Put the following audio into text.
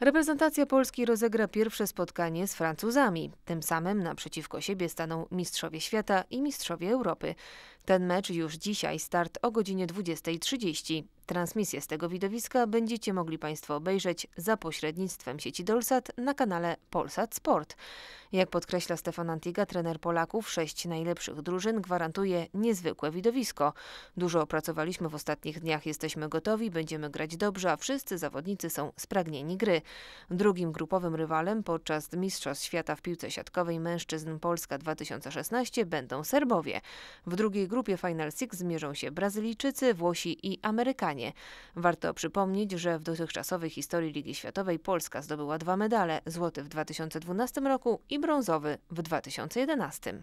Reprezentacja Polski rozegra pierwsze spotkanie z Francuzami. Tym samym naprzeciwko siebie staną Mistrzowie Świata i Mistrzowie Europy. Ten mecz już dzisiaj start o godzinie 20.30. Transmisję z tego widowiska będziecie mogli Państwo obejrzeć za pośrednictwem sieci Dolsat na kanale Polsat Sport. Jak podkreśla Stefan Antiga, trener Polaków, sześć najlepszych drużyn gwarantuje niezwykłe widowisko. Dużo opracowaliśmy w ostatnich dniach, jesteśmy gotowi, będziemy grać dobrze, a wszyscy zawodnicy są spragnieni gry. Drugim grupowym rywalem podczas Mistrzostw Świata w piłce siatkowej mężczyzn Polska 2016 będą Serbowie. W drugiej grupie Final Six zmierzą się Brazylijczycy, Włosi i Amerykanie. Warto przypomnieć, że w dotychczasowej historii Ligi Światowej Polska zdobyła dwa medale, złoty w 2012 roku i brązowy w 2011.